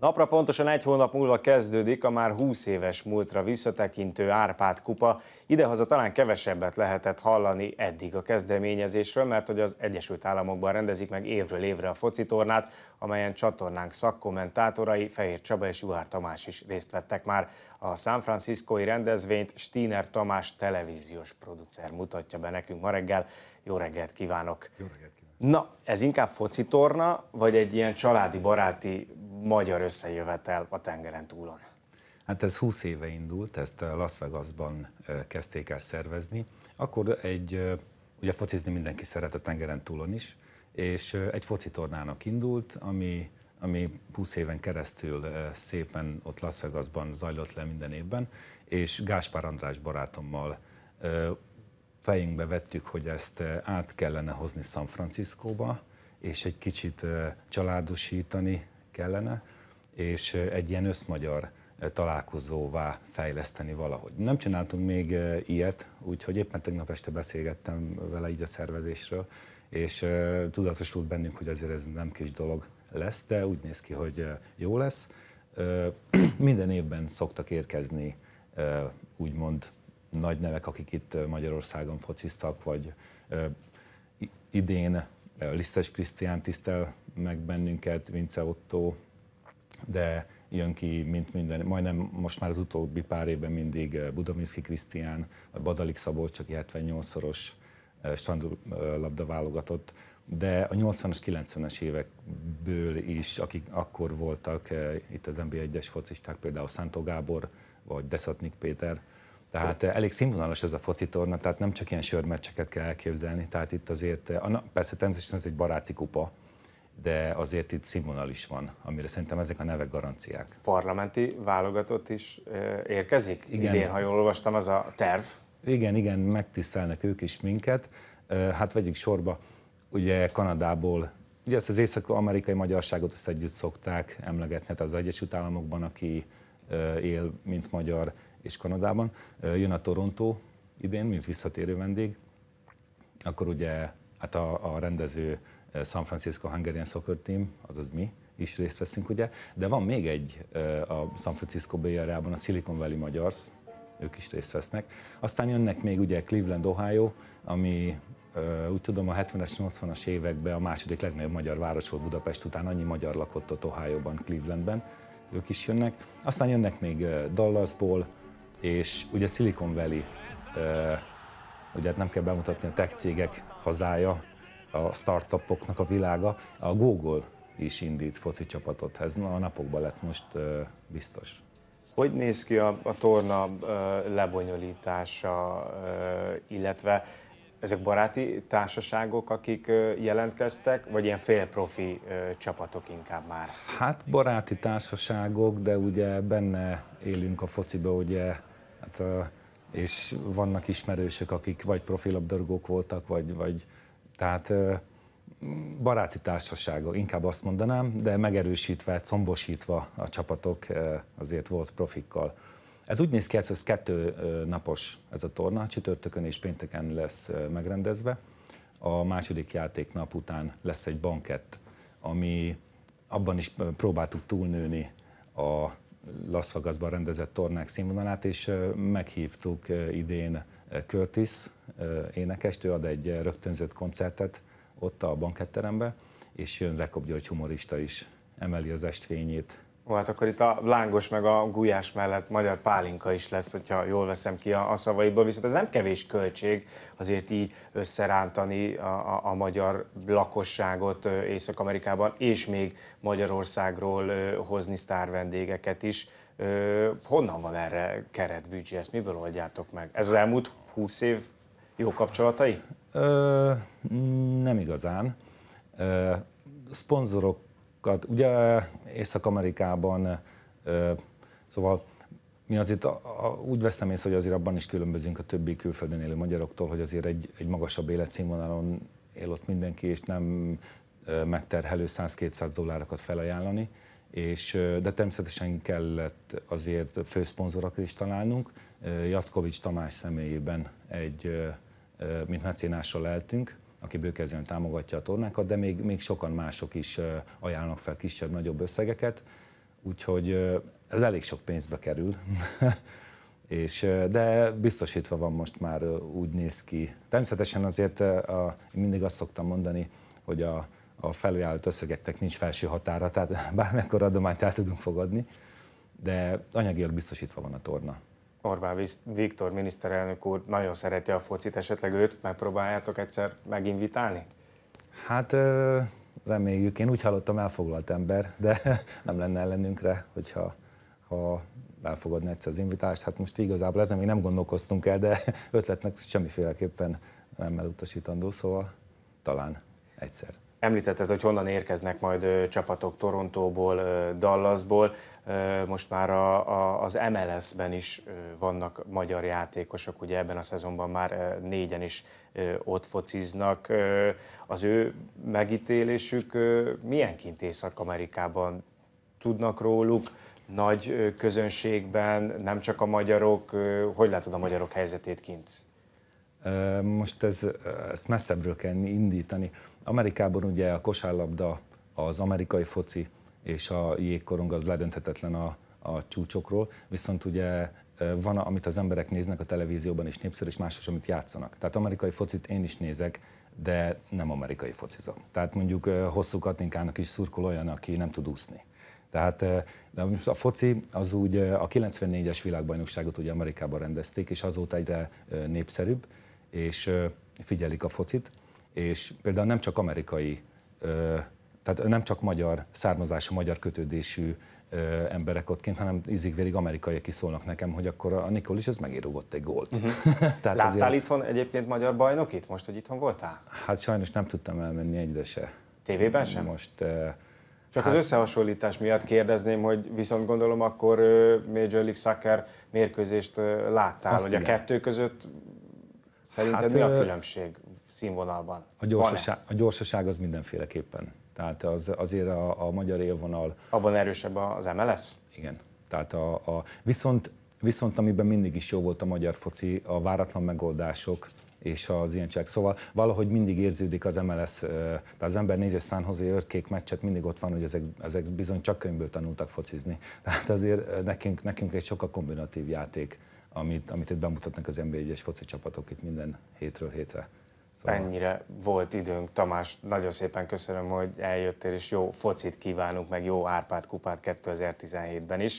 Napra pontosan egy hónap múlva kezdődik a már 20 éves múltra visszatekintő Árpád kupa. Idehaza talán kevesebbet lehetett hallani eddig a kezdeményezésről, mert hogy az Egyesült Államokban rendezik meg évről évre a focitornát, amelyen csatornánk szakkommentátorai Fehér Csaba és Juhár Tamás is részt vettek már. A San Franciscoi rendezvényt Stiner Tamás televíziós producer mutatja be nekünk ma reggel. Jó reggelt kívánok! Jó reggelt kívánok! Na, ez inkább focitorna, vagy egy ilyen családi baráti magyar összejövetel a tengeren túlon? Hát ez 20 éve indult, ezt eh, Las Vegasban eh, kezdték el szervezni. Akkor egy, eh, ugye focizni mindenki szeret a tengeren túlon is, és egy focitornának indult, ami, ami 20 éven keresztül szépen ott Las Vegasban zajlott le minden évben, és Gáspár András barátommal fejünkbe vettük, hogy ezt át kellene hozni San Franciscóba, és egy kicsit családosítani, kellene, és egy ilyen összmagyar találkozóvá fejleszteni valahogy. Nem csináltunk még ilyet, úgyhogy éppen tegnap este beszélgettem vele így a szervezésről, és tudatosult bennünk, hogy azért ez nem kis dolog lesz, de úgy néz ki, hogy jó lesz. Minden évben szoktak érkezni úgymond nagy nevek, akik itt Magyarországon fociztak, vagy idén Eh, Lisztes Krisztián tisztel meg bennünket, Vince Otto, de jön ki, mint minden, majdnem most már az utóbbi pár évben mindig eh, Budaminszki Krisztián, Badalik Szabolcs, csak 78-szoros eh, strandlabda válogatott, de a 80-as, 90-es évekből is, akik akkor voltak itt az NBA 1-es focisták, például Szántó Gábor, vagy Deszatnik Péter, tehát eh, elég színvonalas ez a torna, tehát nem csak ilyen sörmeccseket kell elképzelni, tehát itt azért, eh, persze természetesen ez egy baráti kupa, de azért itt színvonal is van, amire szerintem ezek a nevek garanciák. Parlamenti válogatott is eh, érkezik? Igen. Idén, ha jól olvastam, az a terv. Igen, igen, megtisztelnek ők is minket. Hát vegyük sorba, ugye Kanadából, ugye ezt az észak-amerikai magyarságot ezt együtt szokták emlegetni, hát az Egyesült Államokban, aki él, mint magyar, és Kanadában. Jön a Toronto idén, mint visszatérő vendég. Akkor ugye hát a, a rendező San Francisco Hungarian Soccer Team, azaz mi, is részt veszünk, ugye. De van még egy a San Francisco Bay area a Silicon Valley Magyars, ők is részt vesznek. Aztán jönnek még ugye Cleveland, Ohio, ami úgy tudom a 70-es, 80-as években a második legnagyobb magyar város volt Budapest után, annyi magyar lakott ott Ohio-ban, Clevelandben, ők is jönnek. Aztán jönnek még Dallasból, és ugye Silicon Valley, ugye hát nem kell bemutatni a tech cégek hazája, a startupoknak a világa. A Google is indít foci csapatot, ez a napokban lett most biztos. Hogy néz ki a, a torna lebonyolítása, illetve ezek baráti társaságok, akik jelentkeztek, vagy ilyen félprofi csapatok inkább már? Hát baráti társaságok, de ugye benne élünk a fociba, ugye Hát, és vannak ismerősök, akik vagy profilabdarúgók voltak, vagy, vagy tehát baráti társasága, inkább azt mondanám, de megerősítve, combosítva a csapatok azért volt profikkal. Ez úgy néz ki, ez, ez kettő napos ez a torna, csütörtökön és pénteken lesz megrendezve. A második játék nap után lesz egy bankett, ami abban is próbáltuk túlnőni a Las Vegasban rendezett tornák színvonalát, és meghívtuk idén Curtis énekest, ő ad egy rögtönzött koncertet ott a banketterembe, és jön Rekop György humorista is, emeli az estvényét Ó, hát akkor itt a lángos meg a gulyás mellett magyar pálinka is lesz, hogyha jól veszem ki a, a szavaiból, viszont ez nem kevés költség azért így összerántani a, a, a magyar lakosságot Észak-Amerikában, és még Magyarországról hozni vendégeket is. Honnan van erre keretbüdzsé, ezt miből oldjátok meg? Ez az elmúlt húsz év jó kapcsolatai? Ö, nem igazán. Ö, szponzorok Ugye Észak-Amerikában, szóval mi azért a, a, úgy veszem észre, hogy azért abban is különbözünk a többi külföldön élő magyaroktól, hogy azért egy, egy magasabb életszínvonalon él ott mindenki, és nem megterhelő 100-200 dollárokat felajánlani, és, de természetesen kellett azért főszponzorokat is találnunk. Jackovics Tamás személyében egy, mint mecénással leltünk aki bőkezően támogatja a tornákat, de még, még sokan mások is ajánlnak fel kisebb-nagyobb összegeket, úgyhogy ez elég sok pénzbe kerül. és, de biztosítva van most már úgy néz ki. Természetesen azért a, mindig azt szoktam mondani, hogy a, a felajánlott összegeknek nincs felső határa, tehát bármikor adományt el tudunk fogadni, de anyagilag biztosítva van a torna. Orbán Viktor miniszterelnök úr nagyon szereti a focit, esetleg őt megpróbáljátok egyszer meginvitálni? Hát reméljük, én úgy hallottam elfoglalt ember, de nem lenne ellenünkre, hogyha ha elfogadna egyszer az invitást. Hát most igazából ezen még nem gondolkoztunk el, de ötletnek semmiféleképpen nem elutasítandó, szóval talán egyszer. Említetted, hogy honnan érkeznek majd csapatok Torontóból, Dallasból. Most már a, a, az MLS-ben is vannak magyar játékosok, ugye ebben a szezonban már négyen is ott fociznak. Az ő megítélésük milyen kint Észak-Amerikában tudnak róluk, nagy közönségben, nem csak a magyarok. Hogy látod a magyarok helyzetét kint? Most ez, ezt messzebbről kell indítani. Amerikában ugye a kosárlabda, az amerikai foci és a jégkorong az ledönthetetlen a, a csúcsokról, viszont ugye van, amit az emberek néznek a televízióban is népszerű, és másos, amit játszanak. Tehát amerikai focit én is nézek, de nem amerikai focizom. Tehát mondjuk hosszú katinkának is szurkol olyan, aki nem tud úszni. Tehát de most a foci az úgy a 94-es világbajnokságot ugye Amerikában rendezték, és azóta egyre népszerűbb és figyelik a focit, és például nem csak amerikai, tehát nem csak magyar származású, magyar kötődésű emberek ottként, kint, hanem ízig-vérig amerikaiak is szólnak nekem, hogy akkor a Nikol is ez megírugott egy gólt. Uh-huh. Tehát Láttál ilyen... itthon egyébként magyar bajnokit, most, hogy itthon voltál? Hát sajnos nem tudtam elmenni egyre se. Tévében sem? Most... Csak hát... az összehasonlítás miatt kérdezném, hogy viszont gondolom akkor Major League Soccer mérkőzést láttál, hogy igen. a kettő között Szerinted hát, mi a különbség színvonalban? A gyorsaság, a gyorsaság az mindenféleképpen. Tehát az, azért a, a magyar élvonal... Abban erősebb az MLS? Igen. Tehát a, a, viszont, viszont amiben mindig is jó volt a magyar foci, a váratlan megoldások, és az ilyen csak. Szóval valahogy mindig érződik az MLS, tehát az ember nézi a San Jose örkék meccset, mindig ott van, hogy ezek, ezek bizony csak könyvből tanultak focizni. Tehát azért nekünk, nekünk egy sokkal kombinatív játék amit, amit itt bemutatnak az nb 1 foci csapatok itt minden hétről hétre. Szóval... Ennyire volt időnk, Tamás, nagyon szépen köszönöm, hogy eljöttél, és jó focit kívánunk, meg jó Árpád kupát 2017-ben is.